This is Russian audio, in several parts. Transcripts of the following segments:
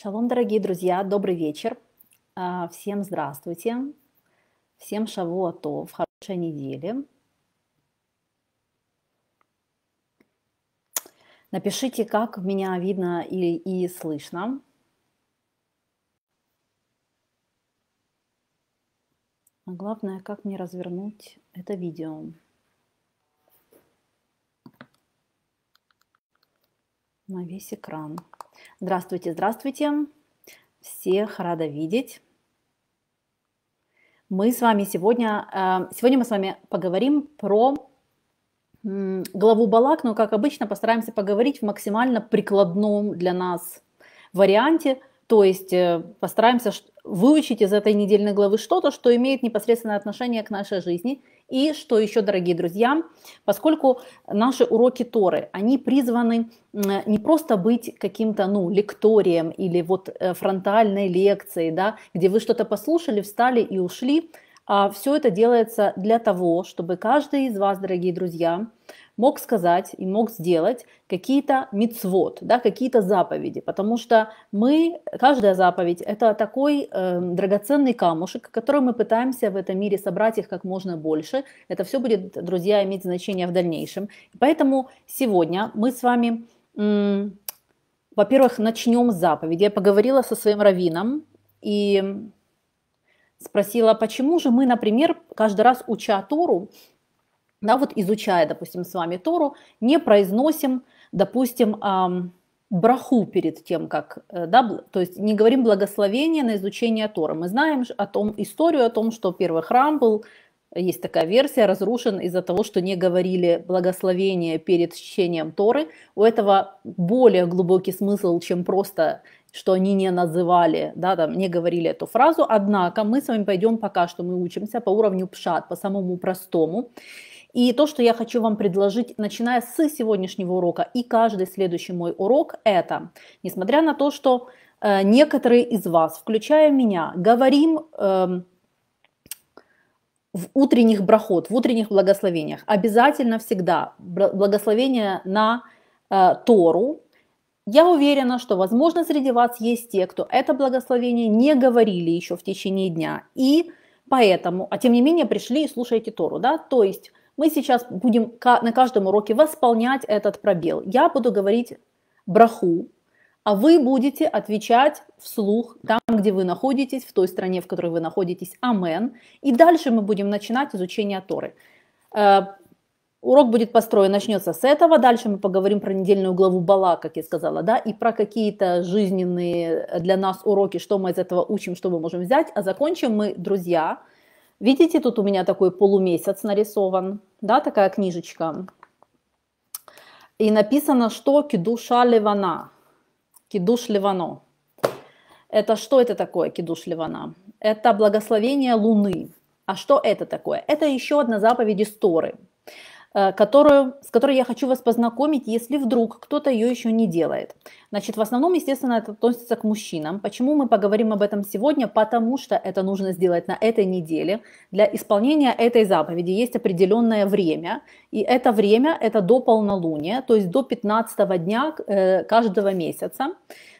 Шалом, дорогие друзья, добрый вечер. А, всем здравствуйте. Всем шавуатов, хорошей недели. Напишите, как меня видно и, и слышно. А главное, как мне развернуть это видео. На весь экран. Здравствуйте, здравствуйте. Всех рада видеть. Мы с вами сегодня, э, сегодня мы с вами поговорим про главу Балак, но, как обычно, постараемся поговорить в максимально прикладном для нас варианте, то есть э, постараемся выучить из этой недельной главы что-то, что имеет непосредственное отношение к нашей жизни – и что еще, дорогие друзья, поскольку наши уроки Торы, они призваны не просто быть каким-то, ну, лекторием или вот э, фронтальной лекцией, да, где вы что-то послушали, встали и ушли, а все это делается для того, чтобы каждый из вас, дорогие друзья, мог сказать и мог сделать какие-то мицвод, да, какие-то заповеди, потому что мы, каждая заповедь – это такой э, драгоценный камушек, который мы пытаемся в этом мире собрать их как можно больше. Это все будет, друзья, иметь значение в дальнейшем. Поэтому сегодня мы с вами, э, во-первых, начнем с заповеди. Я поговорила со своим раввином, и спросила, почему же мы, например, каждый раз, уча Тору, да, вот изучая, допустим, с вами Тору, не произносим, допустим, браху перед тем, как, э, да, то есть не говорим благословение на изучение Тора. Мы знаем о том, историю о том, что первый храм был, есть такая версия, разрушен из-за того, что не говорили благословение перед чтением Торы. У этого более глубокий смысл, чем просто что они не называли, да, там, не говорили эту фразу. Однако мы с вами пойдем пока что мы учимся по уровню пшат, по самому простому. И то, что я хочу вам предложить, начиная с сегодняшнего урока и каждый следующий мой урок, это, несмотря на то, что э, некоторые из вас, включая меня, говорим э, в утренних брахот, в утренних благословениях, обязательно всегда благословение на э, Тору, я уверена, что, возможно, среди вас есть те, кто это благословение не говорили еще в течение дня. И поэтому, а тем не менее, пришли и слушаете Тору. Да? То есть мы сейчас будем на каждом уроке восполнять этот пробел. Я буду говорить браху, а вы будете отвечать вслух там, где вы находитесь, в той стране, в которой вы находитесь, амен. И дальше мы будем начинать изучение Торы. Э, урок будет построен, начнется с этого. Дальше мы поговорим про недельную главу Бала, как я сказала, да, и про какие-то жизненные для нас уроки, что мы из этого учим, что мы можем взять. А закончим мы, друзья, Видите, тут у меня такой полумесяц нарисован, да, такая книжечка. И написано, что кидуша левана, кидуш левано. Это что это такое, кидуш левана? Это благословение луны. А что это такое? Это еще одна заповедь Торы – Э, которую, с которой я хочу вас познакомить, если вдруг кто-то ее еще не делает. Значит, в основном, естественно, это относится к мужчинам. Почему мы поговорим об этом сегодня? Потому что это нужно сделать на этой неделе. Для исполнения этой заповеди есть определенное время, и это время – это до полнолуния, то есть до 15 дня э, каждого месяца.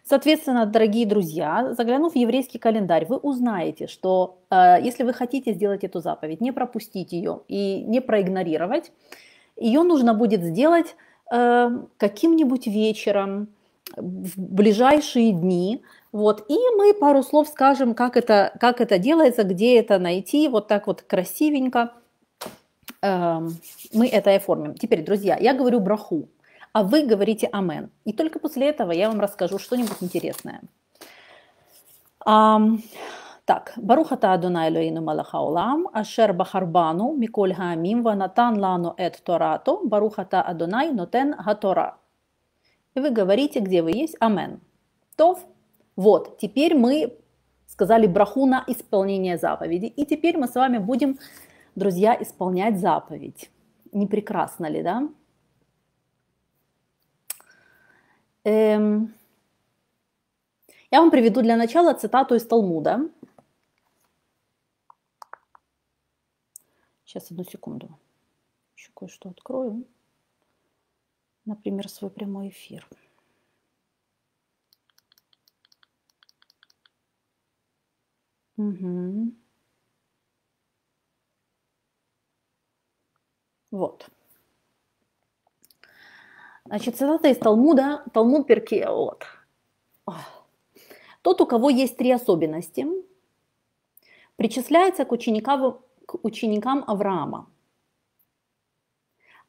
Соответственно, дорогие друзья, заглянув в еврейский календарь, вы узнаете, что э, если вы хотите сделать эту заповедь, не пропустить ее и не проигнорировать, ее нужно будет сделать э, каким-нибудь вечером, в ближайшие дни. Вот. И мы пару слов скажем, как это, как это делается, где это найти, вот так вот красивенько э, мы это оформим. Теперь, друзья, я говорю браху, а вы говорите амен. И только после этого я вам расскажу что-нибудь интересное. Так, Баруха Та Адонай Лоїну Малахаулам, Ашер Бахарбану, Міколь Гаамім, Ванатан Лану Эт Торато, Та Адонай Нотен Гатора. И вы говорите, где вы есть, Амен. Тов. Вот, теперь мы сказали браху на исполнение заповеди. И теперь мы с вами будем, друзья, исполнять заповедь. Не прекрасно ли, да? Эм... Я вам приведу для начала цитату из Талмуда. Сейчас, одну секунду. Еще кое-что открою. Например, свой прямой эфир. Угу. Вот. Значит, цитата из Талмуда, Талмуд Перкеот. А. Тот, у кого есть три особенности, причисляется к ученикам, к ученикам Авраама.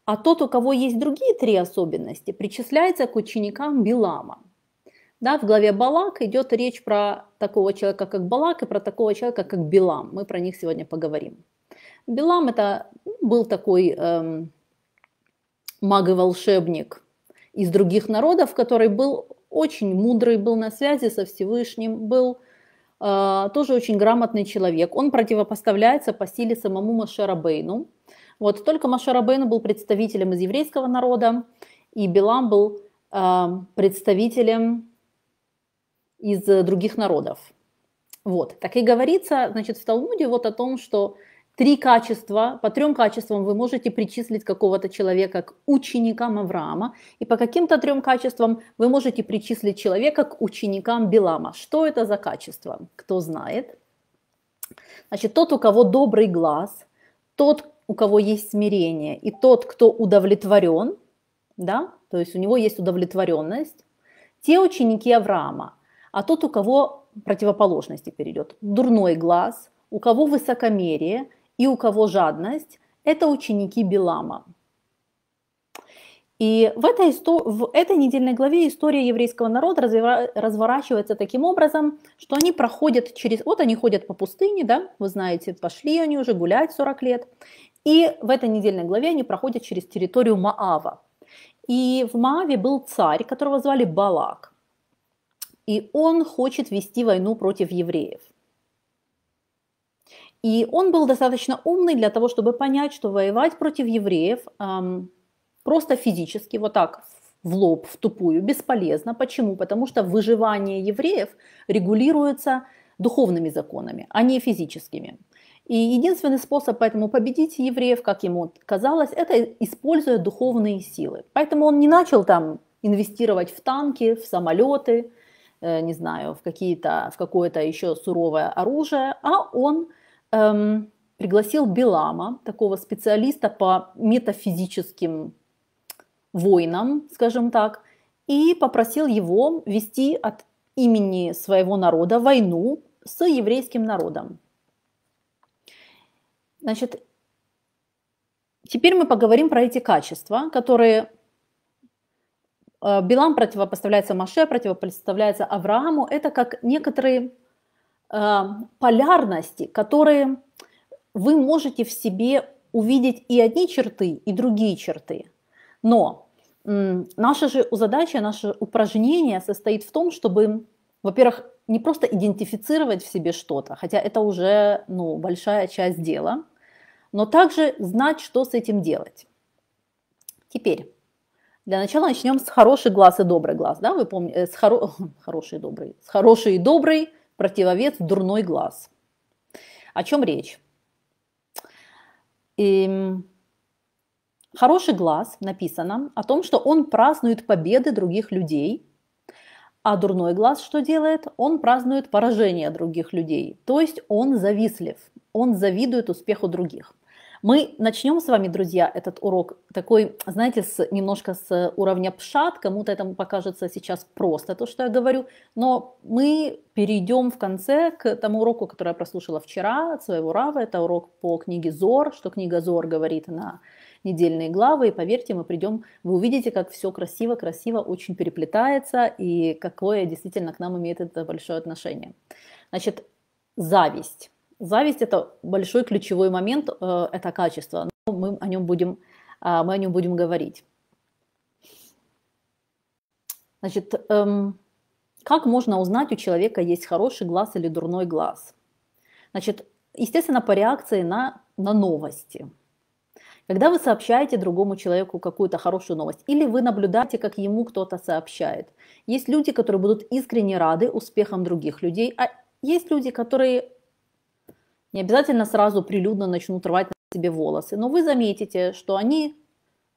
А тот, у кого есть другие три особенности, причисляется к ученикам Билама. Да, в главе Балак идет речь про такого человека, как Балак, и про такого человека, как Билам. Мы про них сегодня поговорим. Билам это ну, был такой эм, маг и волшебник из других народов, который был очень мудрый, был на связи со Всевышним, был Э, тоже очень грамотный человек. Он противопоставляется по силе самому Бейну Вот, только Бейну был представителем из еврейского народа, и Билам был э, представителем из других народов. Вот, так и говорится, значит, в Талмуде вот о том, что три качества, по трем качествам вы можете причислить какого-то человека к ученикам Авраама, и по каким-то трем качествам вы можете причислить человека к ученикам Белама. Что это за качество? Кто знает? Значит, тот, у кого добрый глаз, тот, у кого есть смирение, и тот, кто удовлетворен, да, то есть у него есть удовлетворенность, те ученики Авраама, а тот, у кого противоположности перейдет, дурной глаз, у кого высокомерие – и у кого жадность, это ученики Белама. И в этой, в этой недельной главе история еврейского народа разворачивается таким образом, что они проходят через... Вот они ходят по пустыне, да, вы знаете, пошли они уже гулять 40 лет. И в этой недельной главе они проходят через территорию Маава. И в Мааве был царь, которого звали Балак. И он хочет вести войну против евреев. И он был достаточно умный для того, чтобы понять, что воевать против евреев эм, просто физически, вот так, в лоб, в тупую, бесполезно. Почему? Потому что выживание евреев регулируется духовными законами, а не физическими. И единственный способ поэтому победить евреев, как ему казалось, это используя духовные силы. Поэтому он не начал там инвестировать в танки, в самолеты, э, не знаю, в, какие-то, в какое-то еще суровое оружие, а он эм, пригласил Белама, такого специалиста по метафизическим войнам, скажем так, и попросил его вести от имени своего народа войну с еврейским народом. Значит, теперь мы поговорим про эти качества, которые э, Билам противопоставляется Маше, противопоставляется Аврааму. Это как некоторые Эм, полярности, которые вы можете в себе увидеть и одни черты, и другие черты. Но наша же задача, наше упражнение состоит в том, чтобы, во-первых, не просто идентифицировать в себе что-то, хотя это уже ну, большая часть дела, но также знать, что с этим делать. Теперь, для начала начнем с хороший глаз и добрый глаз. Да? Вы помните, э, с хоро... хороший и добрый, с хороший и добрый противовес дурной глаз. О чем речь? И эм, хороший глаз написано о том, что он празднует победы других людей, а дурной глаз что делает? Он празднует поражение других людей, то есть он завистлив, он завидует успеху других. Мы начнем с вами, друзья, этот урок такой, знаете, с, немножко с уровня пшат. Кому-то это покажется сейчас просто то, что я говорю. Но мы перейдем в конце к тому уроку, который я прослушала вчера от своего Рава. Это урок по книге Зор, что книга Зор говорит на недельные главы. И поверьте, мы придем, вы увидите, как все красиво-красиво очень переплетается и какое действительно к нам имеет это большое отношение. Значит, зависть зависть это большой ключевой момент, э, это качество. Но мы о нем будем, а, мы о нем будем говорить. Значит, эм, как можно узнать, у человека есть хороший глаз или дурной глаз? Значит, естественно, по реакции на, на новости. Когда вы сообщаете другому человеку какую-то хорошую новость, или вы наблюдаете, как ему кто-то сообщает. Есть люди, которые будут искренне рады успехам других людей, а есть люди, которые не обязательно сразу прилюдно начнут рвать на себе волосы, но вы заметите, что они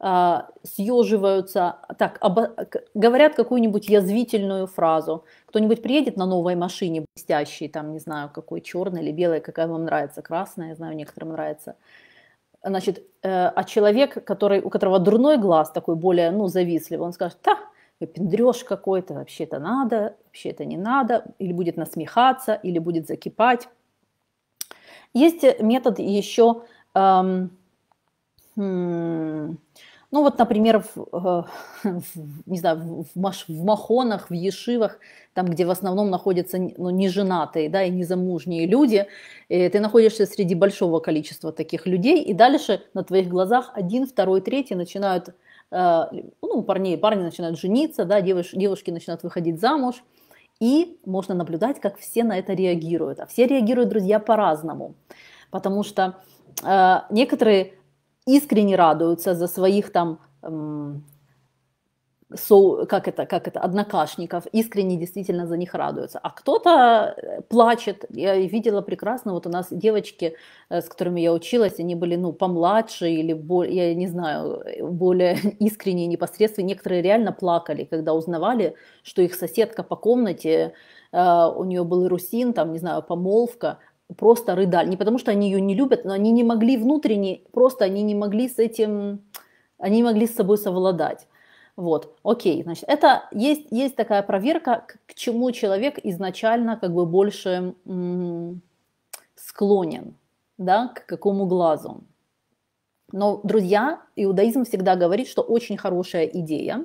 э, съеживаются, так, обо, говорят какую-нибудь язвительную фразу. Кто-нибудь приедет на новой машине блестящей, там, не знаю, какой, черной или белой, какая вам нравится, красная, я знаю, некоторым нравится. Значит, э, а человек, который, у которого дурной глаз такой более, ну, завистливый, он скажет, так, пендрешь какой-то, вообще это надо, вообще это не надо, или будет насмехаться, или будет закипать. Есть э, метод еще, эм, хм, ну вот, например, в, э, не знаю, в, маш, в махонах, в ешивах, там, где в основном находятся ну, неженатые да, и незамужние люди, и э, ты находишься среди большого количества таких людей, и дальше на твоих глазах один, второй, третий начинают, э, ну, парни, парни начинают жениться, да, девуш, девушки начинают выходить замуж, и можно наблюдать, как все на это реагируют. А все реагируют, друзья, по-разному. Потому что э, некоторые искренне радуются за своих там эм, со, как это, как это, однокашников, искренне действительно за них радуются. А кто-то э, плачет. Я видела прекрасно, вот у нас девочки, э, с которыми я училась, они были, ну, помладше или, более, я не знаю, э, более искренние, непосредственные. Некоторые реально плакали, когда узнавали, что их соседка по комнате, у нее был русин, там, не знаю, помолвка, просто рыдали. Не потому, что они ее не любят, но они не могли внутренне, просто они не могли с этим, они не могли с собой совладать. Вот, окей, значит, это есть, есть такая проверка, к, к чему человек изначально как бы больше м- склонен, да, к какому глазу. Но, друзья, иудаизм всегда говорит, что очень хорошая идея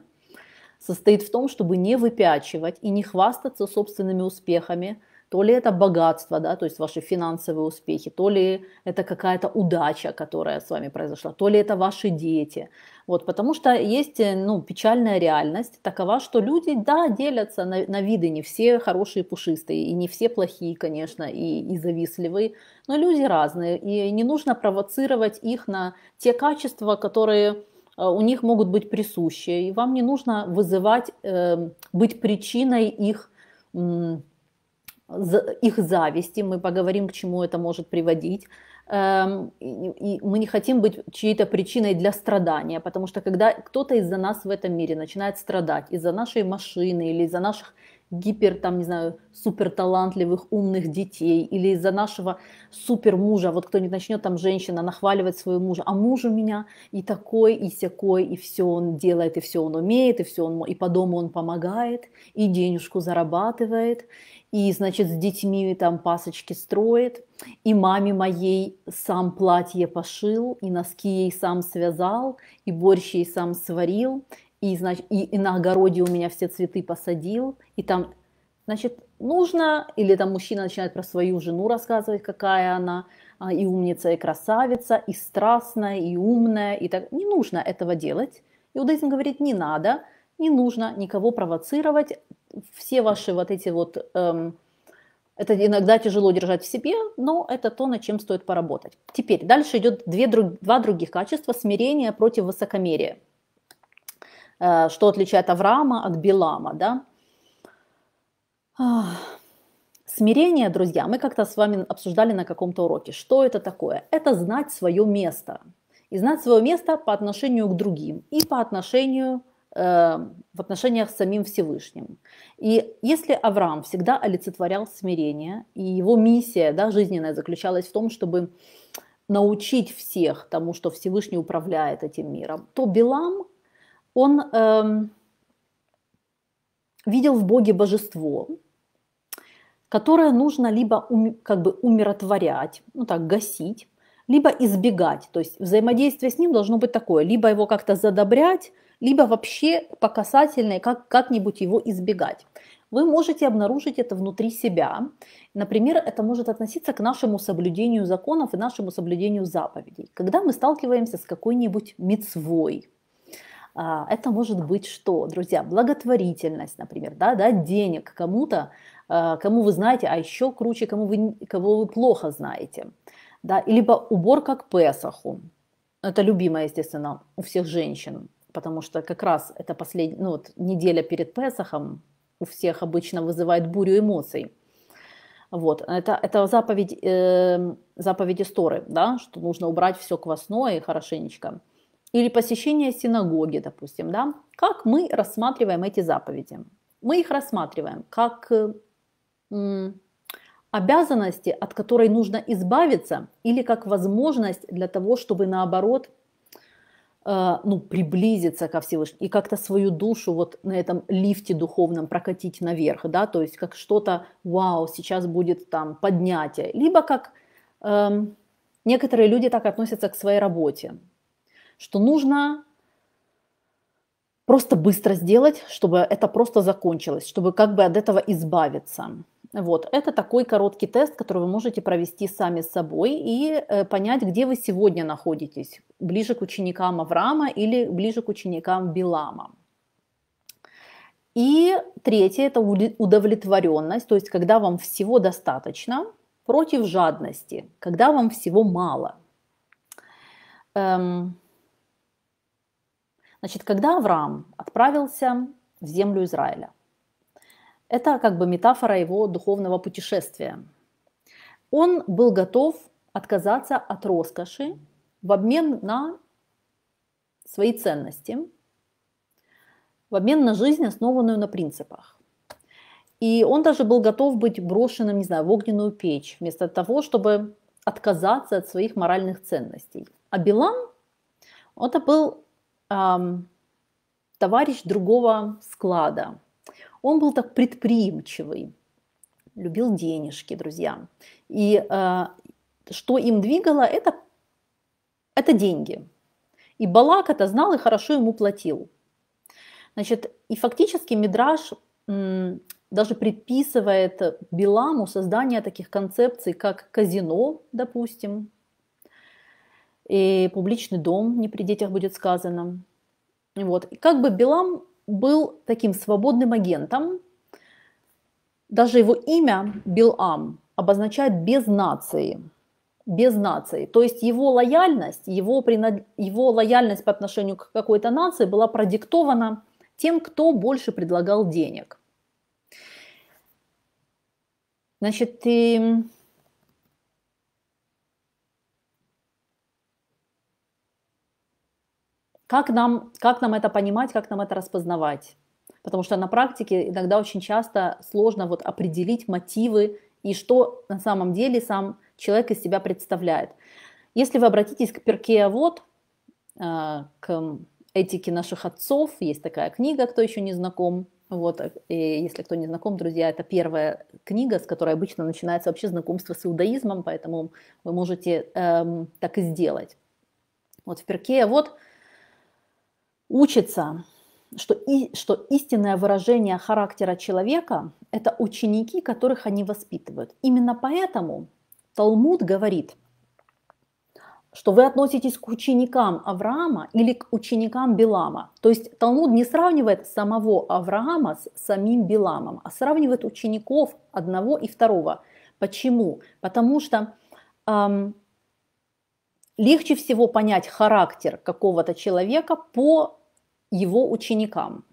состоит в том, чтобы не выпячивать и не хвастаться собственными успехами, то ли это богатство, да, то есть ваши финансовые успехи, то ли это какая-то удача, которая с вами произошла, то ли это ваши дети. Вот, потому что есть э, ну, печальная реальность такова, что люди, да, делятся на, на виды, не все хорошие пушистые, и не все плохие, конечно, и, и завистливые, но люди разные, и не нужно провоцировать их на те качества, которые э, у них могут быть присущи, и вам не нужно вызывать, э, быть причиной их м, их зависти, мы поговорим, к чему это может приводить. Эм, и мы не хотим быть чьей-то причиной для страдания, потому что когда кто-то из-за нас в этом мире начинает страдать, из-за нашей машины или из-за наших гипер, там, не знаю, супер талантливых, умных детей, или из-за нашего супер мужа, вот кто-нибудь начнет там женщина нахваливать своего мужа, а муж у меня и такой, и всякой, и все он делает, и все он умеет, и все он, и по дому он помогает, и денежку зарабатывает, и, значит, с детьми там пасочки строит, и маме моей сам платье пошил, и носки ей сам связал, и борщ ей сам сварил, и, значит, и, и на огороде у меня все цветы посадил, и там, значит, нужно, или там мужчина начинает про свою жену рассказывать, какая она, а, и умница, и красавица, и страстная, и умная, и так. Не нужно этого делать. Иудаизм говорит, не надо, не нужно никого провоцировать. Все ваши вот эти вот, эм, это иногда тяжело держать в себе, но это то, над чем стоит поработать. Теперь дальше идет две, друг, два других качества, смирение против высокомерия. Э, что отличает Авраама от Белама, да. А, смирение, друзья, мы как-то с вами обсуждали на каком-то уроке. Что это такое? Это знать свое место. И знать свое место по отношению к другим и по отношению э, в отношениях с самим Всевышним. И если Авраам всегда олицетворял смирение, и его миссия да, жизненная заключалась в том, чтобы научить всех тому, что Всевышний управляет этим миром, то Белам он эм, видел в Боге божество, которое нужно либо как бы умиротворять, ну так, гасить, либо избегать. То есть взаимодействие с ним должно быть такое, либо его как-то задобрять, либо вообще по касательной как, как-нибудь его избегать. Вы можете обнаружить это внутри себя. Например, это может относиться к нашему соблюдению законов и нашему соблюдению заповедей. Когда мы сталкиваемся с какой-нибудь мецвой, а, это может быть что, друзья? Благотворительность, например, да, да, денег кому-то, а, кому вы знаете, а еще круче, кому вы, кого вы плохо знаете. Да, либо уборка к Песаху. Это любимое, естественно, у всех женщин, потому что как раз это последняя, ну, вот, неделя перед Песахом у всех обычно вызывает бурю эмоций. Вот, это, это заповедь, э, эм, заповедь истории, да, что нужно убрать все квасное и хорошенечко или посещение синагоги, допустим, да, как мы рассматриваем эти заповеди? Мы их рассматриваем как э, обязанности, от которой нужно избавиться, или как возможность для того, чтобы наоборот э, ну, приблизиться ко Всевышнему и как-то свою душу вот на этом лифте духовном прокатить наверх, да, то есть как что-то, вау, сейчас будет там поднятие, либо как эм, некоторые люди так относятся к своей работе, что нужно просто быстро сделать, чтобы это просто закончилось, чтобы как бы от этого избавиться. Вот, это такой короткий тест, который вы можете провести сами с собой и э, понять, где вы сегодня находитесь, ближе к ученикам Авраама или ближе к ученикам Билама. И третье – это удовлетворенность, то есть когда вам всего достаточно, против жадности, когда вам всего мало. Эм, Значит, когда Авраам отправился в землю Израиля, это как бы метафора его духовного путешествия. Он был готов отказаться от роскоши в обмен на свои ценности, в обмен на жизнь, основанную на принципах. И он даже был готов быть брошенным, не знаю, в огненную печь, вместо того, чтобы отказаться от своих моральных ценностей. А Билан, это был товарищ другого склада. Он был так предприимчивый, любил денежки, друзья. И э, что им двигало, это, это деньги. И Балак это знал и хорошо ему платил. Значит, и фактически Мидраш даже предписывает Биламу создание таких концепций, как казино, допустим, и публичный дом, не при детях будет сказано. Вот. И как бы Белам был таким свободным агентом, даже его имя Билам обозначает без нации, без нации. То есть его лояльность, его, принад... его лояльность по отношению к какой-то нации была продиктована тем, кто больше предлагал денег. Значит, и Как нам, как нам это понимать, как нам это распознавать? Потому что на практике иногда очень часто сложно вот определить мотивы и что на самом деле сам человек из себя представляет. Если вы обратитесь к Перкея Вот, э, к этике наших отцов, есть такая книга, кто еще не знаком, вот, и если кто не знаком, друзья, это первая книга, с которой обычно начинается вообще знакомство с иудаизмом, поэтому вы можете эм, так и сделать. Вот в Перке, вот учится, что, и, что истинное выражение характера человека – это ученики, которых они воспитывают. Именно поэтому Талмуд говорит, что вы относитесь к ученикам Авраама или к ученикам Билама. То есть Талмуд не сравнивает самого Авраама с самим Биламом, а сравнивает учеников одного и второго. Почему? Потому что эм, легче всего понять характер какого-то человека по его ученикам,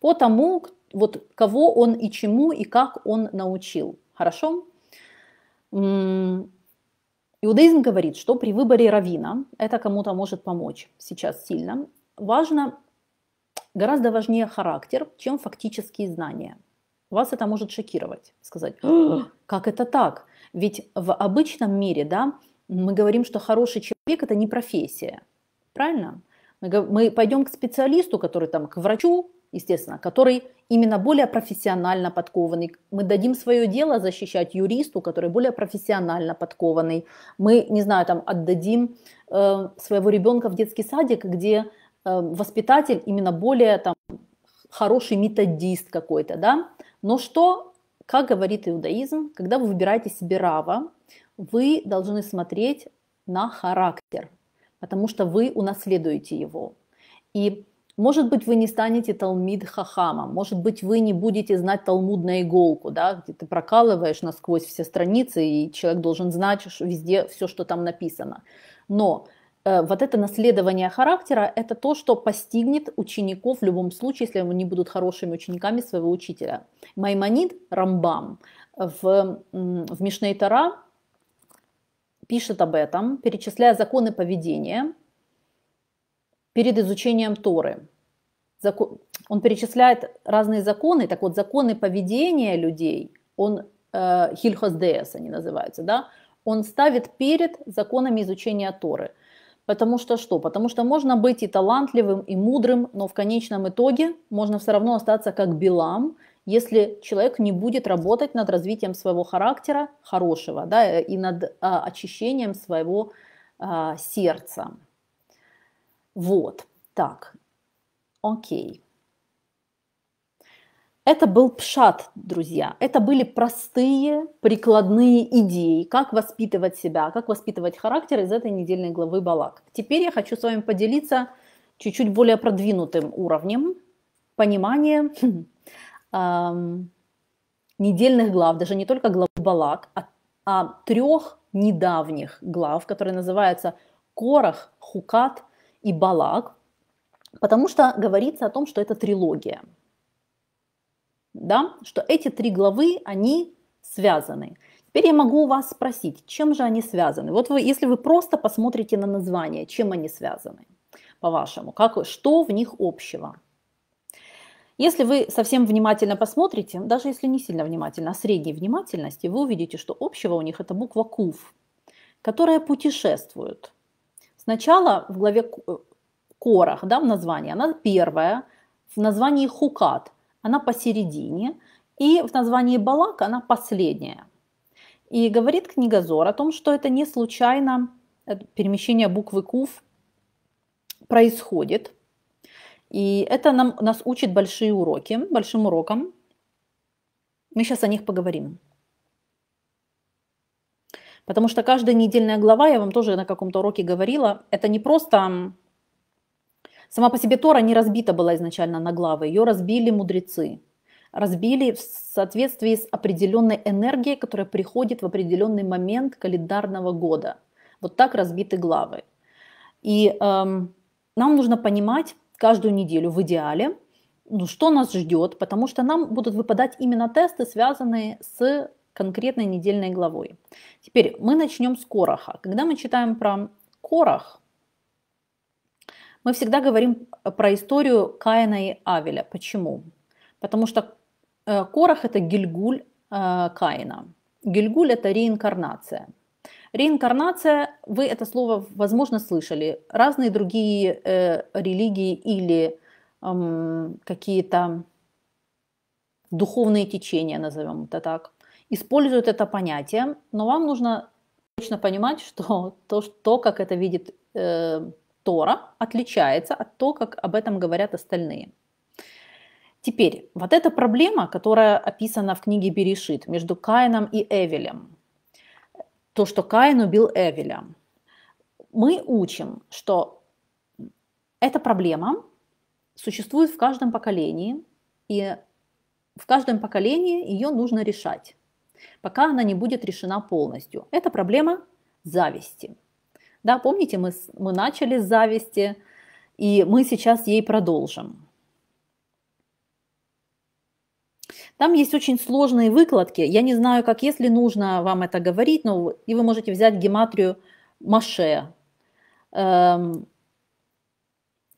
по тому, вот кого он и чему и как он научил. Хорошо? Иудаизм говорит, что при выборе равина это кому-то может помочь сейчас сильно. Важно, гораздо важнее характер, чем фактические знания. Вас это может шокировать, сказать, как это так? Ведь в обычном мире, да, мы говорим, что хороший человек это не профессия, правильно? Мы пойдем к специалисту, который там, к врачу, естественно, который именно более профессионально подкованный. Мы дадим свое дело защищать юристу, который более профессионально подкованный. Мы, не знаю, там отдадим э, своего ребенка в детский садик, где э, воспитатель именно более там хороший методист какой-то, да. Но что, как говорит иудаизм, когда вы выбираете себе рава, вы должны смотреть на характер, потому что вы унаследуете его. И может быть, вы не станете талмид хахама, может быть, вы не будете знать талмуд на иголку, да, где ты прокалываешь насквозь все страницы, и человек должен знать что везде все, что там написано. Но э, вот это наследование характера – это то, что постигнет учеников в любом случае, если они будут хорошими учениками своего учителя. Маймонид Рамбам в, в Мишней Тара – пишет об этом, перечисляя законы поведения перед изучением Торы. Закон, он перечисляет разные законы, так вот законы поведения людей, он э, хильхоздеес они называются, да, он ставит перед законами изучения Торы. Потому что что? Потому что можно быть и талантливым, и мудрым, но в конечном итоге можно все равно остаться как Билам, если человек не будет работать над развитием своего характера хорошего да, и над а, очищением своего а, сердца. Вот, так, окей. Это был пшат, друзья. Это были простые прикладные идеи, как воспитывать себя, как воспитывать характер из этой недельной главы Балак. Теперь я хочу с вами поделиться чуть-чуть более продвинутым уровнем понимания недельных глав, даже не только глав Балак, а, а трех недавних глав, которые называются Корах, Хукат и Балак, потому что говорится о том, что это трилогия. Да? Что эти три главы, они связаны. Теперь я могу у вас спросить, чем же они связаны? Вот вы, если вы просто посмотрите на название, чем они связаны, по-вашему, как, что в них общего? Если вы совсем внимательно посмотрите, даже если не сильно внимательно, а средней внимательности, вы увидите, что общего у них это буква КУВ, которая путешествует. Сначала в главе э, Корах, да, в названии, она первая, в названии Хукат она посередине, и в названии Балак она последняя. И говорит книга Зор о том, что это не случайно э, перемещение буквы КУВ происходит – и это нам, нас учит большие уроки, большим урокам. Мы сейчас о них поговорим. Потому что каждая недельная глава, я вам тоже на каком-то уроке говорила, это не просто... Сама по себе Тора не разбита была изначально на главы, ее разбили мудрецы. Разбили в соответствии с определенной энергией, которая приходит в определенный момент календарного года. Вот так разбиты главы. И эм, нам нужно понимать, каждую неделю в идеале, ну, что нас ждет, потому что нам будут выпадать именно тесты, связанные с конкретной недельной главой. Теперь мы начнем с короха. Когда мы читаем про корох, мы всегда говорим про историю Каина и Авеля. Почему? Потому что э, корох – это гильгуль э, Каина. Гильгуль – это реинкарнация – Реинкарнация, вы это слово, возможно, слышали. Разные другие э, религии или э, какие-то духовные течения, назовем это так, используют это понятие, но вам нужно точно понимать, что то, что, как это видит э, Тора, отличается от того, как об этом говорят остальные. Теперь, вот эта проблема, которая описана в книге Берешит между Каином и Эвелем – то, что Каин убил Эвеля. Мы учим, что эта проблема существует в каждом поколении, и в каждом поколении ее нужно решать, пока она не будет решена полностью. Это проблема зависти. Да, помните, мы, мы начали с зависти, и мы сейчас ей продолжим. Там есть очень сложные выкладки. Я не знаю, как, если нужно вам это говорить, но и вы можете взять гематрию Маше, эм,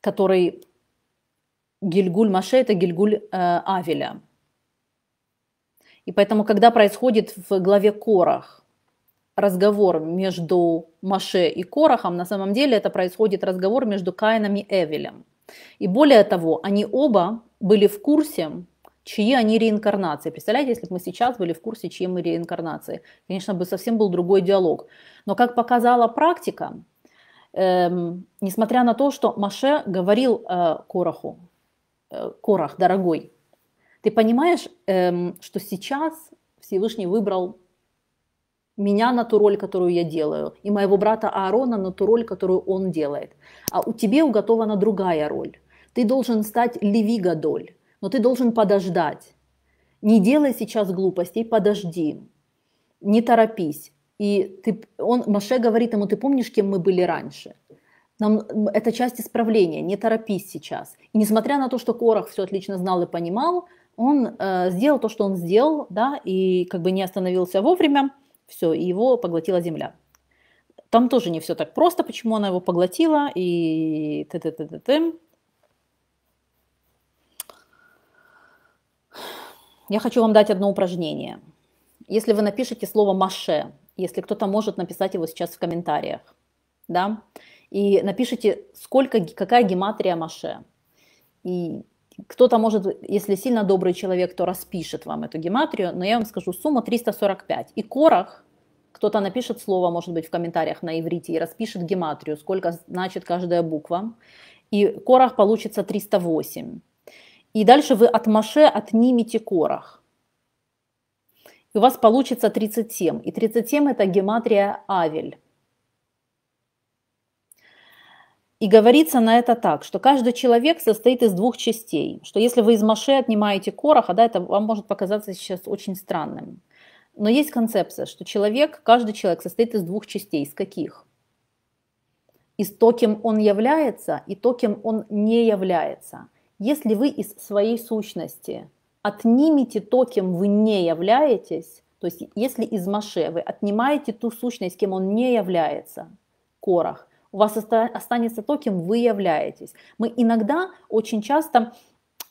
который Гильгуль Маше – это Гильгуль э, Авеля. И поэтому, когда происходит в главе Корах разговор между Маше и Корахом, на самом деле это происходит разговор между Каином и Эвелем. И более того, они оба были в курсе, чьи они реинкарнации. Представляете, если бы мы сейчас были в курсе, чьи мы реинкарнации. Конечно, бы совсем был другой диалог. Но как показала практика, эм, несмотря на то, что Маше говорил э, Кораху, э, Корах, дорогой, ты понимаешь, эм, что сейчас Всевышний выбрал меня на ту роль, которую я делаю, и моего брата Аарона на ту роль, которую он делает. А у тебе уготована другая роль. Ты должен стать Леви Гадоль но ты должен подождать. Не делай сейчас глупостей, подожди, не торопись. И ты, он, Маше говорит ему, ты помнишь, кем мы были раньше? Нам, это часть исправления, не торопись сейчас. И несмотря на то, что Корах все отлично знал и понимал, он э, сделал то, что он сделал, да, и как бы не остановился вовремя, все, и его поглотила земля. Там тоже не все так просто, почему она его поглотила, и т-т-т-т-т. я хочу вам дать одно упражнение. Если вы напишете слово «маше», если кто-то может написать его сейчас в комментариях, да, и напишите, сколько, какая гематрия маше. И кто-то может, если сильно добрый человек, то распишет вам эту гематрию, но я вам скажу, сумма 345. И корах, кто-то напишет слово, может быть, в комментариях на иврите и распишет гематрию, сколько значит каждая буква. И корах получится 308. И дальше вы от маше отнимете корах. И у вас получится 37. И 37 это гематрия Авель. И говорится на это так, что каждый человек состоит из двух частей. Что если вы из Маше отнимаете а да, это вам может показаться сейчас очень странным. Но есть концепция, что человек, каждый человек состоит из двух частей. Из каких? Из то, кем он является, и то, кем он не является. Если вы из своей сущности отнимете то, кем вы не являетесь, то есть если из Маше вы отнимаете ту сущность, кем он не является, корах, у вас останется то, кем вы являетесь. Мы иногда очень часто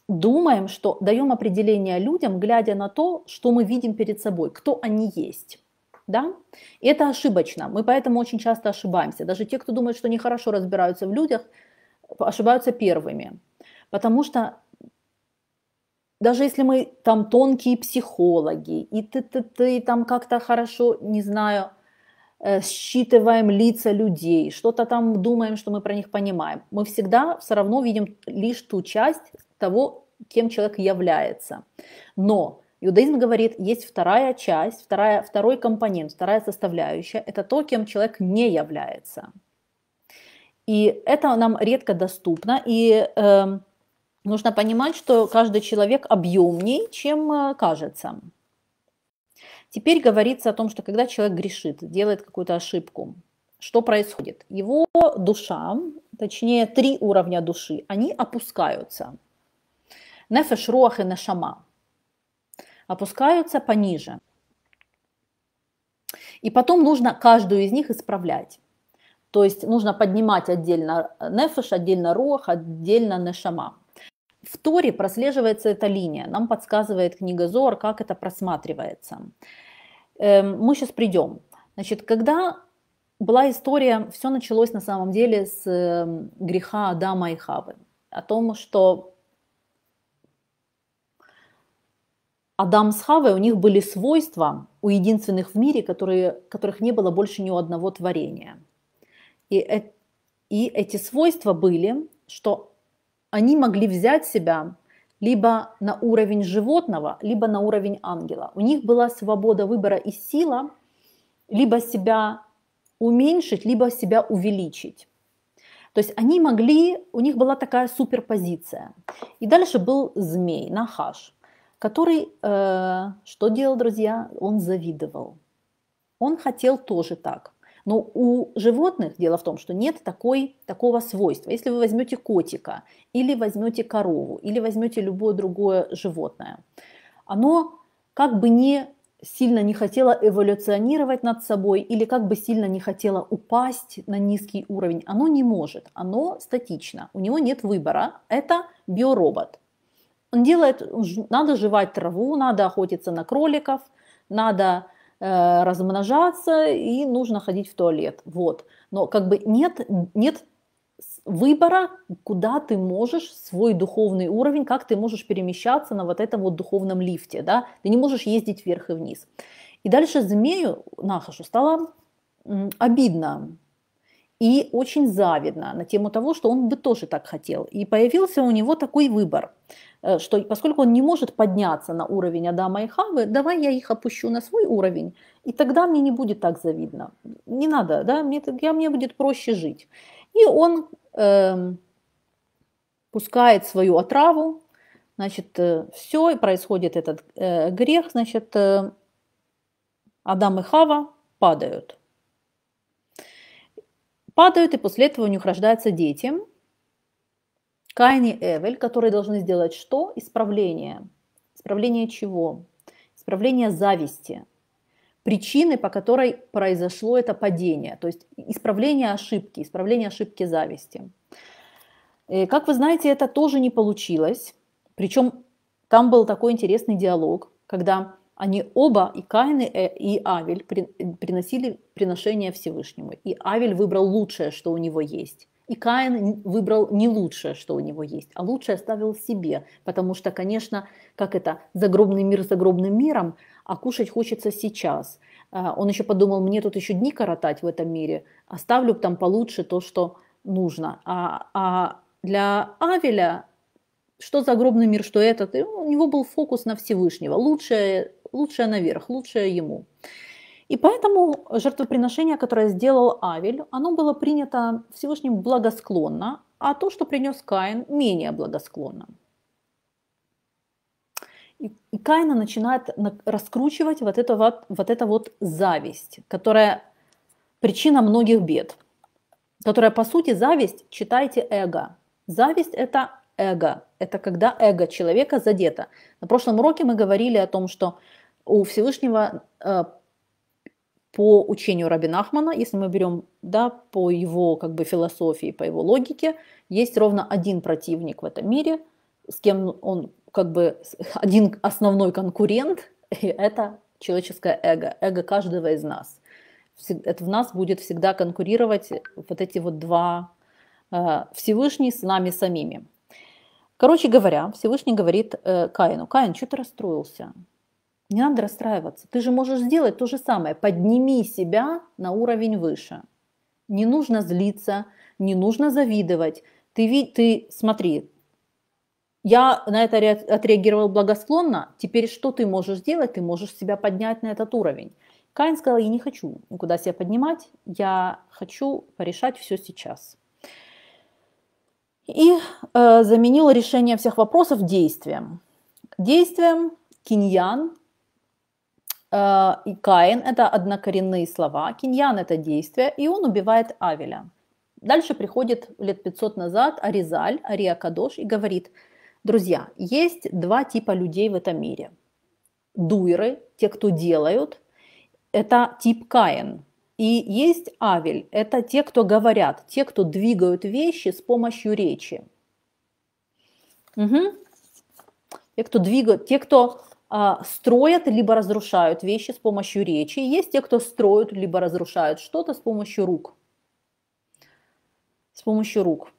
думаем, что даем определение людям, глядя на то, что мы видим перед собой, кто они есть. Да? И это ошибочно. Мы поэтому очень часто ошибаемся. Даже те, кто думает, что они хорошо разбираются в людях, ошибаются первыми. Потому что даже если мы там тонкие психологи, и ты, ты, ты там как-то хорошо, не знаю, э, считываем лица людей, что-то там думаем, что мы про них понимаем, мы всегда все равно видим лишь ту часть того, кем человек является. Но иудаизм говорит, есть вторая часть, вторая, второй компонент, вторая составляющая, это то, кем человек не является. И это нам редко доступно. И э, Нужно понимать, что каждый человек объемнее, чем э, кажется. Теперь говорится о том, что когда человек грешит, делает какую-то ошибку, что происходит? Его душа, точнее три уровня души, они опускаются. Нефеш, руах и нашама. Опускаются пониже. И потом нужно каждую из них исправлять. То есть нужно поднимать отдельно нефеш, отдельно руах, отдельно нашама в Торе прослеживается эта линия. Нам подсказывает книга Зор, как это просматривается. Эм, мы сейчас придем. Значит, когда была история, все началось на самом деле с эм, греха Адама и Хавы. О том, что Адам с Хавой, у них были свойства у единственных в мире, которые, которых не было больше ни у одного творения. И, и эти свойства были, что они могли взять себя либо на уровень животного, либо на уровень ангела. У них была свобода выбора и сила либо себя уменьшить, либо себя увеличить. То есть они могли, у них была такая суперпозиция. И дальше был змей, Нахаш, который, э, что делал, друзья, он завидовал. Он хотел тоже так. Но у животных дело в том, что нет такой, такого свойства. Если вы возьмете котика, или возьмете корову, или возьмете любое другое животное, оно как бы не сильно не хотело эволюционировать над собой или как бы сильно не хотело упасть на низкий уровень, оно не может, оно статично, у него нет выбора, это биоробот. Он делает, надо жевать траву, надо охотиться на кроликов, надо Э, размножаться и нужно ходить в туалет. Вот. Но как бы нет, нет выбора, куда ты можешь свой духовный уровень, как ты можешь перемещаться на вот этом вот духовном лифте, да, ты не можешь ездить вверх и вниз. И дальше змею нахожу стало обидно, и очень завидно на тему того, что он бы тоже так хотел. И появился у него такой выбор, э, что поскольку он не может подняться на уровень Адама и Хавы, давай я их опущу на свой уровень, и тогда мне не будет так завидно. Не надо, да, мне, я, мне будет проще жить. И он э, пускает свою отраву, значит, э, все, и происходит этот э, грех, значит, э, Адам и Хава падают – падают, и после этого у них рождаются дети. Каин и Эвель, которые должны сделать что? Исправление. Исправление чего? Исправление зависти. Причины, по которой произошло это падение. То есть исправление ошибки, исправление ошибки зависти. И, э, как вы знаете, это тоже не получилось. Причем там был такой интересный диалог, когда они оба, и Каин, и э, Авель, приносили приношение Всевышнему. И Авель выбрал лучшее, что у него есть. И Каин выбрал не лучшее, что у него есть, а лучшее оставил себе. Потому что, конечно, как это, загробный мир загробным миром, а кушать хочется сейчас. А, он еще подумал, мне тут еще дни коротать в этом мире, оставлю там получше то, что нужно. А, а для Авеля что загробный мир, что этот, у него был фокус на Всевышнего. Лучшее лучшее наверх, лучшее ему. И поэтому жертвоприношение, которое сделал Авель, оно было принято Всевышним благосклонно, а то, что принес Каин, менее благосклонно. И Каина начинает раскручивать вот, это вот, вот эта вот зависть, которая причина многих бед, которая по сути зависть, читайте эго. Зависть это эго, это когда эго человека задето. На прошлом уроке мы говорили о том, что у Всевышнего э, по учению Рабина Нахмана, если мы берем да, по его как бы, философии, по его логике, есть ровно один противник в этом мире, с кем он как бы один основной конкурент, и это человеческое эго, эго каждого из нас. Это в нас будет всегда конкурировать вот эти вот два э, Всевышний с нами самими. Короче говоря, Всевышний говорит э, Каину, Каин, что ты расстроился? Не надо расстраиваться. Ты же можешь сделать то же самое. Подними себя на уровень выше. Не нужно злиться, не нужно завидовать. Ты, ты смотри, я на это отреагировал благосклонно. Теперь что ты можешь сделать? Ты можешь себя поднять на этот уровень. Каин сказал, я не хочу никуда себя поднимать, я хочу порешать все сейчас. И э, заменил решение всех вопросов действием. Действием Киньян Э, и Каин – это однокоренные слова, Киньян – это действие, и он убивает Авеля. Дальше приходит лет 500 назад Аризаль, Ария Кадош, и говорит, друзья, есть два типа людей в этом мире. Дуйры, те, кто делают, это тип Каин. И есть Авель, это те, кто говорят, те, кто двигают вещи с помощью речи. Угу. Те, кто двигают, те, кто а, строят либо разрушают вещи с помощью речи. Есть те, кто строят либо разрушают что-то с помощью рук. С помощью рук.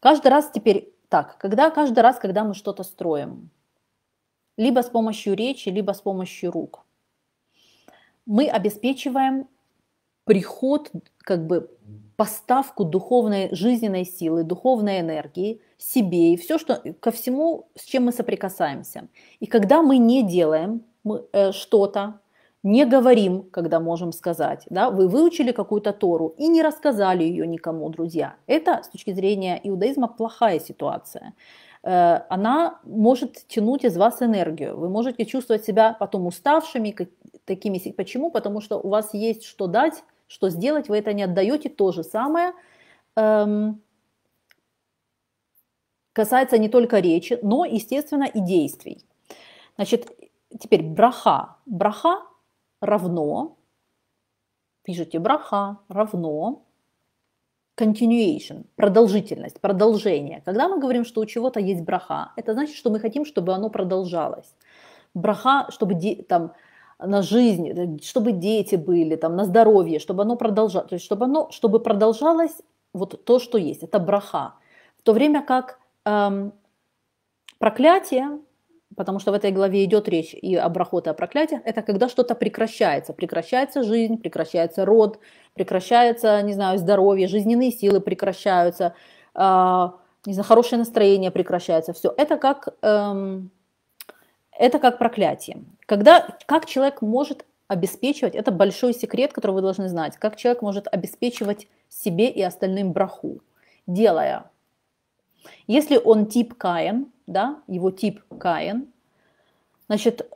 Каждый раз теперь так, когда каждый раз, когда мы что-то строим, либо с помощью речи, либо с помощью рук, мы обеспечиваем приход, как бы поставку духовной жизненной силы, духовной энергии себе и все, что, ко всему, с чем мы соприкасаемся. И когда мы не делаем э, что-то, не говорим, когда можем сказать, да, вы выучили какую-то Тору и не рассказали ее никому, друзья. Это с точки зрения иудаизма плохая ситуация. Э, она может тянуть из вас энергию. Вы можете чувствовать себя потом уставшими, как, такими. Почему? Потому что у вас есть что дать что сделать, вы это не отдаете, то же самое. Эм, касается не только речи, но, естественно, и действий. Значит, теперь браха. Браха равно, пишите браха равно continuation, продолжительность, продолжение. Когда мы говорим, что у чего-то есть браха, это значит, что мы хотим, чтобы оно продолжалось. Браха, чтобы там на жизнь, э, чтобы дети были, там, на здоровье, чтобы оно продолжалось, то есть чтобы оно, чтобы продолжалось вот то, что есть, это браха. В то время как эм, проклятие, потому что в этой главе идет речь и о брахоте, и о проклятии, это когда что-то прекращается. Прекращается жизнь, прекращается род, прекращается, не знаю, здоровье, жизненные силы прекращаются, э, не знаю, хорошее настроение прекращается. Все это как эм, это как проклятие. Когда, как человек может обеспечивать, это большой секрет, который вы должны знать, как человек может обеспечивать себе и остальным браху, делая. Если он тип Каин, да, его тип Каин, значит,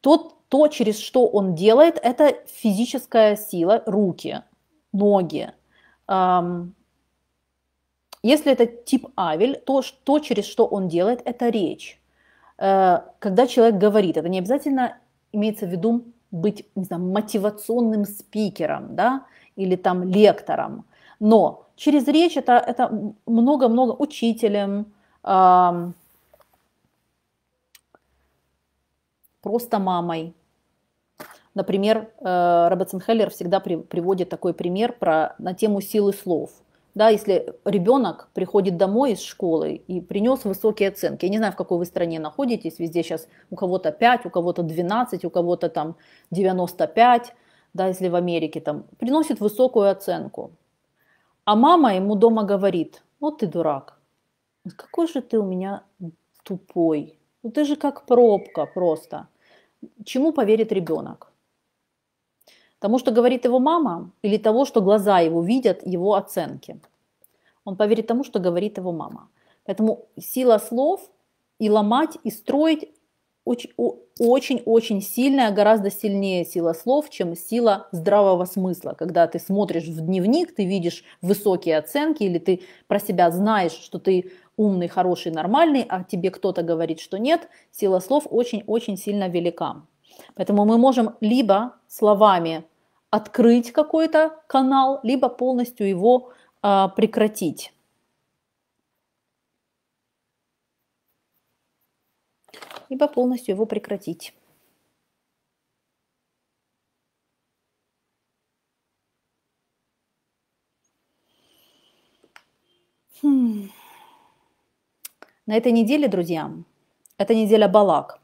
тот, то, через что он делает, это физическая сила, руки, ноги. Если это тип Авель, то, то через что он делает, это речь. Э, когда человек говорит, это не обязательно имеется в виду быть не знаю, мотивационным спикером да, или там лектором, но через речь это, это много-много учителем, просто мамой. Например, э, Робертсон Хеллер всегда приводит такой пример про, на тему силы слов – да, если ребенок приходит домой из школы и принес высокие оценки. Я не знаю, в какой вы стране находитесь, везде сейчас у кого-то 5, у кого-то 12, у кого-то там 95, да, если в Америке там, приносит высокую оценку. А мама ему дома говорит, вот «Ну, ты дурак, ну, какой же ты у меня тупой, ну ты же как пробка просто. Чему поверит ребенок? Тому, что говорит его мама, или того, что глаза его видят, его оценки. Он поверит тому, что говорит его мама. Поэтому сила слов и ломать, и строить очень-очень сильная, гораздо сильнее сила слов, чем сила здравого смысла. Когда ты смотришь в дневник, ты видишь высокие оценки, или ты про себя знаешь, что ты умный, хороший, нормальный, а тебе кто-то говорит, что нет, сила слов очень-очень сильно велика. Поэтому мы можем либо словами открыть какой-то канал, либо полностью его а, прекратить. Либо полностью его прекратить. Хм. На этой неделе, друзья, это неделя Балак –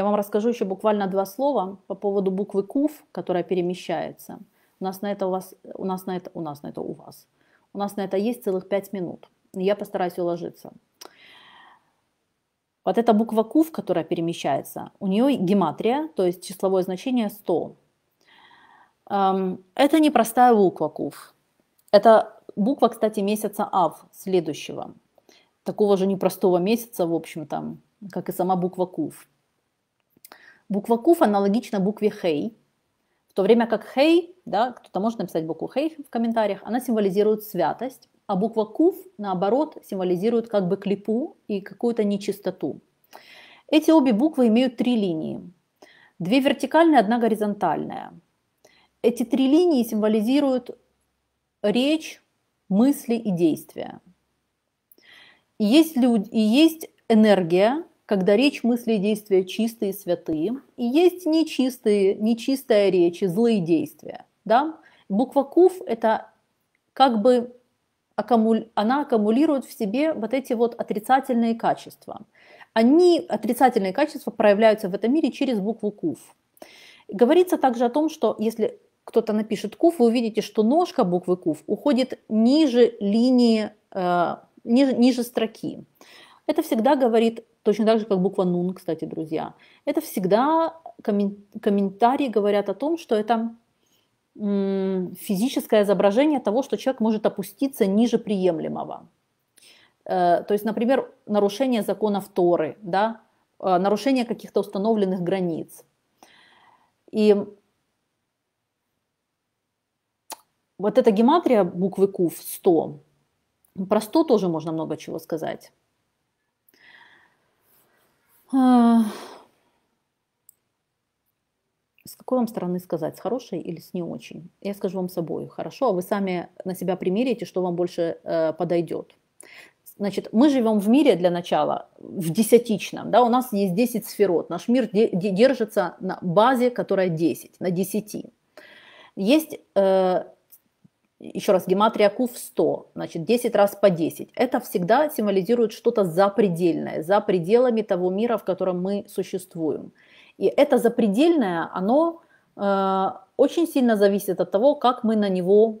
я вам расскажу еще буквально два слова по поводу буквы КУФ, которая перемещается. У нас на это у вас, у нас на это, у нас на это у вас. У нас на это есть целых пять минут. Я постараюсь уложиться. Вот эта буква КУФ, которая перемещается, у нее гематрия, то есть числовое значение 100. Эм, это непростая буква КУФ. Это буква, кстати, месяца АВ, следующего. Такого же непростого месяца, в общем-то, как и сама буква КУФ. Буква куф аналогична букве хей, в то время как хей, да, кто-то может написать букву хей в комментариях, она символизирует святость, а буква куф, наоборот, символизирует как бы клепу и какую-то нечистоту. Эти обе буквы имеют три линии. Две вертикальные, одна горизонтальная. Эти три линии символизируют речь, мысли и действия. И есть, люди, и есть энергия, когда речь, мысли и действия чистые и святые, и есть нечистые, нечистая речь и злые действия. Да? Буква КУФ это как бы аккумуль... она аккумулирует в себе вот эти вот отрицательные качества. Они, отрицательные качества, проявляются в этом мире через букву КУФ. Говорится также о том, что если кто-то напишет куф, вы увидите, что ножка буквы куф уходит ниже линии, э, ниже, ниже строки. Это всегда говорит, точно так же, как буква «нун», кстати, друзья, это всегда комментарии говорят о том, что это физическое изображение того, что человек может опуститься ниже приемлемого. Э, то есть, например, нарушение законов Торы, да, э, нарушение каких-то установленных границ. И вот эта гематрия буквы куф 100, про 100 тоже можно много чего сказать. А. С какой вам стороны сказать, с хорошей или с не очень? Я скажу вам с собой, хорошо, а вы сами на себя примерите, что вам больше э, подойдет. Значит, мы живем в мире для начала, в десятичном, да, у нас есть 10 сферот, наш мир де- держится на базе, которая 10, на 10. Есть э, еще раз, гематрия Q в 100, значит, 10 раз по 10. Это всегда символизирует что-то запредельное, за пределами того мира, в котором мы существуем. И это запредельное, оно э, очень сильно зависит от того, как мы на него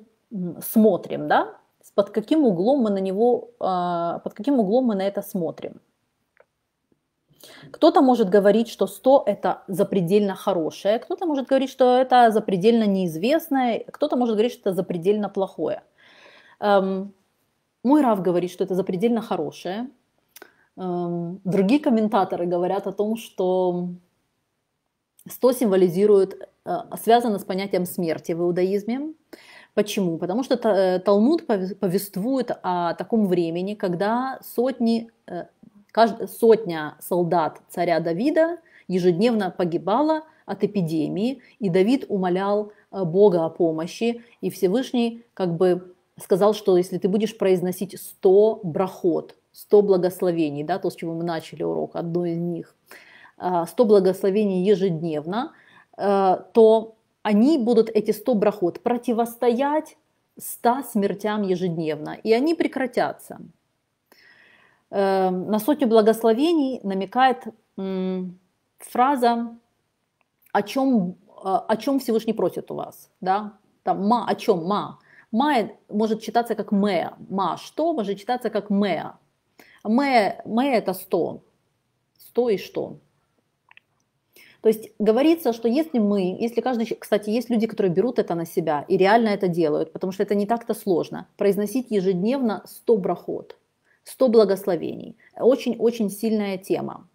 смотрим, да, под каким углом мы на него, э, под каким углом мы на это смотрим. Кто-то может говорить, что 100 – это запредельно хорошее, кто-то может говорить, что это запредельно неизвестное, кто-то может говорить, что это запредельно плохое. Эм, мой Рав говорит, что это запредельно хорошее. Эм, другие комментаторы говорят о том, что 100 символизирует, э, связано с понятием смерти в иудаизме. Почему? Потому что э, Талмуд повествует о таком времени, когда сотни э, сотня солдат царя Давида ежедневно погибала от эпидемии, и Давид умолял э, Бога о помощи, и Всевышний как бы сказал, что если ты будешь произносить 100 брахот, 100 благословений, да, то, с чего мы начали урок, одно из них, 100 э, благословений ежедневно, э, то они будут, эти 100 брахот, противостоять 100 смертям ежедневно, и они прекратятся. Эм, на сотню благословений намекает фраза о чем, о чем Всевышний просит у вас, да, там ма, о чем ма. Ма может читаться как мэ, ма что может читаться как мэ. Мэ, мэ это сто, сто и что. То есть говорится, что если мы, если каждый, кстати, есть люди, которые берут это на себя и реально это делают, потому что это не так-то сложно, произносить ежедневно 100 брахот. 100 благословений. Очень-очень сильная тема.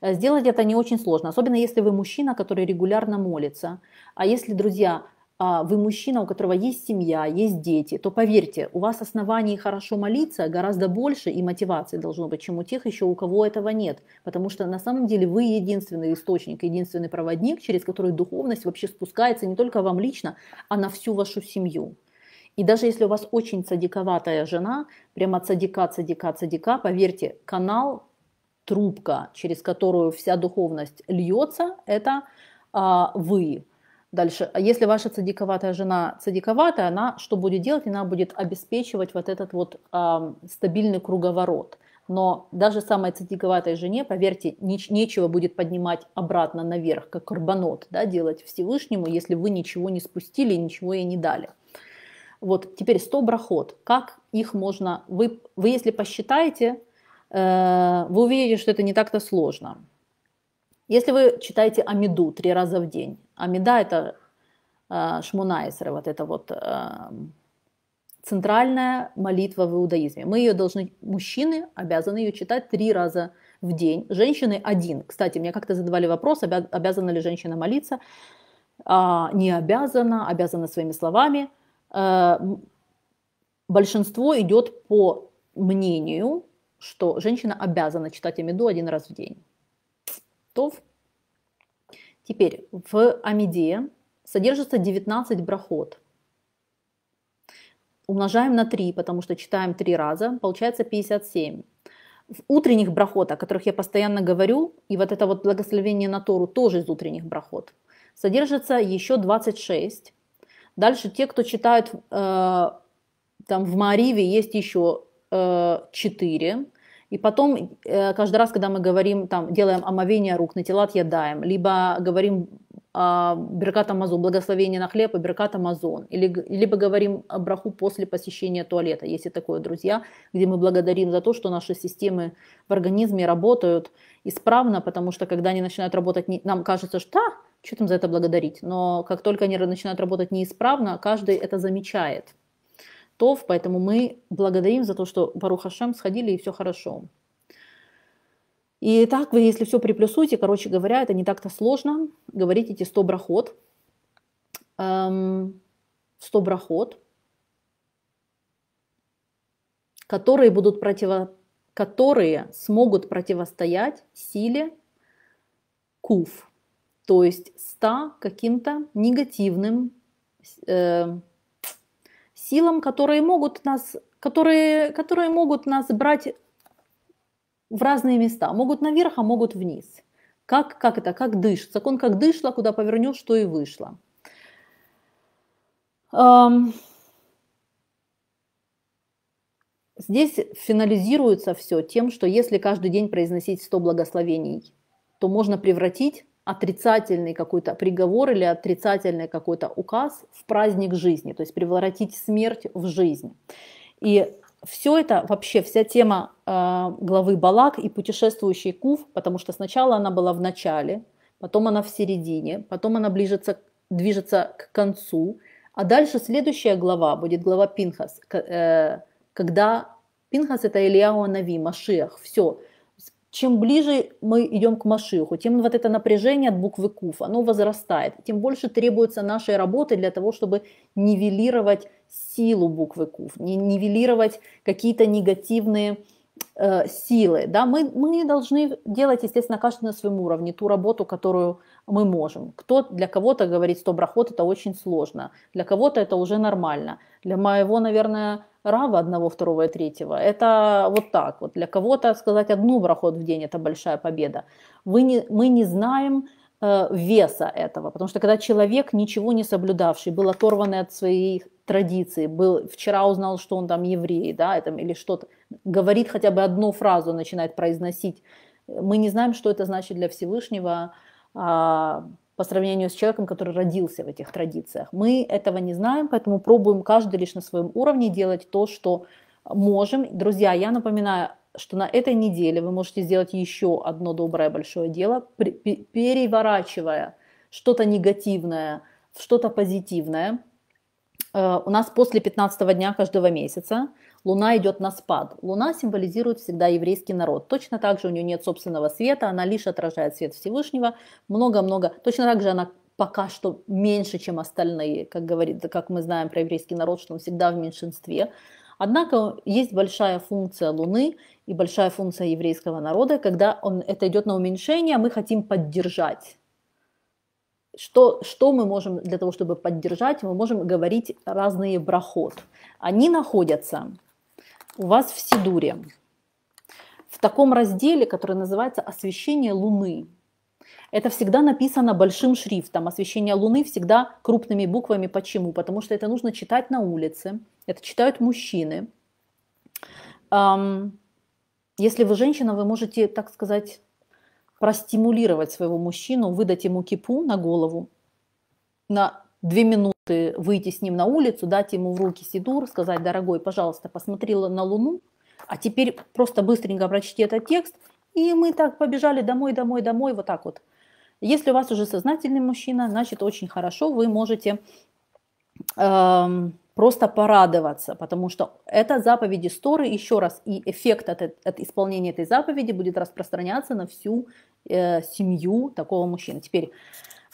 Э, сделать это не очень сложно, особенно если вы мужчина, который регулярно молится. А если, друзья, а, вы мужчина, у которого есть семья, есть дети, то поверьте, у вас оснований хорошо молиться гораздо больше и мотивации должно быть, чем у тех еще, у кого этого нет. Потому что на самом деле вы единственный источник, единственный проводник, через который духовность вообще спускается не только вам лично, а на всю вашу семью. И даже если у вас очень цадиковатая жена, прямо цадика, цадика, цадика, поверьте, канал, трубка, через которую вся духовность льется, это а, вы. Дальше, а если ваша цадиковатая жена цадиковатая, она что будет делать? Она будет обеспечивать вот этот вот а, стабильный круговорот. Но даже самой цитиковатой жене, поверьте, неч- нечего будет поднимать обратно наверх, как карбонот, да, делать Всевышнему, если вы ничего не спустили, ничего ей не дали. Вот теперь 100 брахот. Как их можно... Вы, вы если посчитаете, э, вы увидите, что это не так-то сложно. Если вы читаете Амиду три раза в день, Амида – это э, вот это вот э, центральная молитва в иудаизме. Мы ее должны, мужчины обязаны ее читать три раза в день, женщины один. Кстати, мне как-то задавали вопрос, обязана ли женщина молиться. А, не обязана, обязана своими словами. Э, большинство идет по мнению, что женщина обязана читать Амиду один раз в день. То Теперь в Амиде содержится 19 брахот. Умножаем на 3, потому что читаем 3 раза, получается 57. В утренних брахот, о которых я постоянно говорю, и вот это вот благословение на Тору тоже из утренних брахот, содержится еще 26. Дальше те, кто читают, э, там в Мариве есть еще э, И потом э, каждый раз, когда мы говорим, там, делаем омовение рук, на телат ядаем, либо говорим э, беркат амазон, благословение на хлеб и беркат амазон, или, либо говорим браху после посещения туалета, если такое, друзья, где мы благодарим за то, что наши системы в организме работают исправно, потому что когда они начинают работать, нам кажется, что да, что там за это благодарить. Но как только они начинают работать неисправно, каждый это замечает. Тов, поэтому мы благодарим за то, что Барухашем сходили и все хорошо. И так вы, если все приплюсуете, короче говоря, это не так-то сложно. Говорить эти 100 брахот. Эм, 100 брахот, которые будут противо... которые смогут противостоять силе кув, то есть 100 каким-то негативным э, силам, которые могут нас, которые, которые могут нас брать в разные места, могут наверх, а могут вниз. Как, как это, как дышит, закон как дышло, куда повернешь, что и вышло. Эм... Здесь финализируется все тем, что если каждый день произносить 100 благословений, то можно превратить отрицательный какой-то приговор или отрицательный какой-то указ в праздник жизни, то есть превратить смерть в жизнь. И все это вообще, вся тема э, главы Балак и путешествующий Кув, потому что сначала она была в начале, потом она в середине, потом она ближется, движется к концу, а дальше следующая глава будет глава Пинхас, э, когда Пинхас это Ильяу Нави, Машиах, все, чем ближе мы идем к Машиху, тем вот это напряжение от буквы Куф, оно возрастает, тем больше требуется нашей работы для того, чтобы нивелировать силу буквы Куф, нивелировать какие-то негативные э, силы. Да? Мы, мы должны делать, естественно, каждый на своем уровне ту работу, которую мы можем. Кто, для кого-то говорит что брахот, это очень сложно, для кого-то это уже нормально. Для моего, наверное, рава одного, второго и третьего. Это вот так вот. Для кого-то сказать одну брахот в день – это большая победа. Вы не, мы не знаем э, веса этого, потому что когда человек, ничего не соблюдавший, был оторван от своих традиции, был, вчера узнал, что он там еврей, да, это, или что-то, говорит хотя бы одну фразу, начинает произносить, мы не знаем, что это значит для Всевышнего, а, по сравнению с человеком, который родился в этих традициях. Мы этого не знаем, поэтому пробуем каждый лишь на своем уровне делать то, что можем. Друзья, я напоминаю, что на этой неделе вы можете сделать еще одно доброе большое дело, переворачивая что-то негативное в что-то позитивное – Э, у нас после 15 дня каждого месяца Луна идет на спад. Луна символизирует всегда еврейский народ. Точно так же у нее нет собственного света, она лишь отражает свет Всевышнего. Много-много. Точно так же она пока что меньше, чем остальные, как говорит, как мы знаем про еврейский народ, что он всегда в меньшинстве. Однако есть большая функция Луны и большая функция еврейского народа, когда он, это идет на уменьшение, мы хотим поддержать что, что мы можем для того, чтобы поддержать, мы можем говорить разные брахот. Они находятся у вас в Сидуре, в таком разделе, который называется «Освещение Луны». Это всегда написано большим шрифтом. Освещение Луны всегда крупными буквами. Почему? Потому что это нужно читать на улице. Это читают мужчины. Если вы женщина, вы можете, так сказать, простимулировать своего мужчину, выдать ему кипу на голову, на две минуты выйти с ним на улицу, дать ему в руки сидур, сказать, дорогой, пожалуйста, посмотрела на Луну, а теперь просто быстренько прочти этот текст, и мы так побежали домой, домой, домой, вот так вот. Если у вас уже сознательный мужчина, значит, очень хорошо, вы можете э, просто порадоваться, потому что это заповеди Сторы, еще раз, и эффект от, от исполнения этой заповеди будет распространяться на всю э, семью такого мужчины. Теперь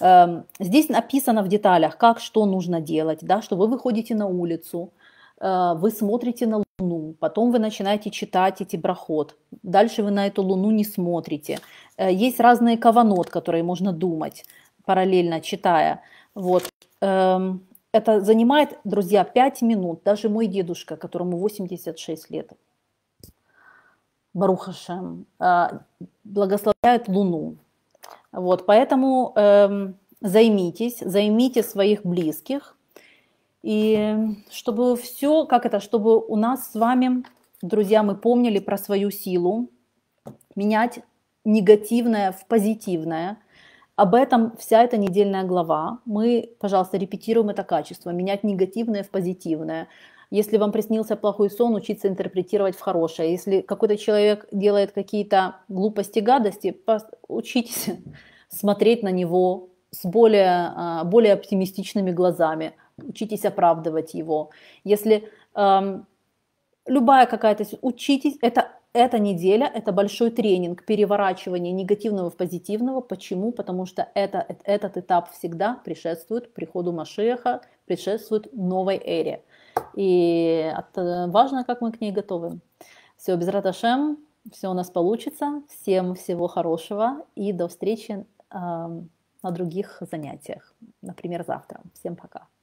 э, здесь написано в деталях, как что нужно делать, да, что вы выходите на улицу, э, вы смотрите на луну, потом вы начинаете читать эти брахот, дальше вы на эту луну не смотрите. Э, есть разные каванот, которые можно думать параллельно читая. Вот. Эм, это занимает, друзья, 5 минут. Даже мой дедушка, которому 86 лет, Барухашем, э, благословляет Луну. Вот, поэтому э, займитесь, займите своих близких, и чтобы все, как это, чтобы у нас с вами, друзья, мы помнили про свою силу, менять негативное в позитивное. Об этом вся эта недельная глава. Мы, пожалуйста, репетируем это качество, менять негативное в позитивное. Если вам приснился плохой сон, учиться интерпретировать в хорошее. Если какой-то человек делает какие-то глупости, гадости, учитесь смотреть на него с более, а, более оптимистичными глазами. Учитесь оправдывать его. Если эм, любая какая-то... Учитесь, это эта неделя – это большой тренинг переворачивания негативного в позитивного. Почему? Потому что это, этот этап всегда предшествует приходу Машеха, предшествует новой эре. И э, важно, как мы к ней готовы. Все, без Раташем, все у нас получится. Всем всего хорошего и до встречи э, на других занятиях. Например, завтра. Всем пока.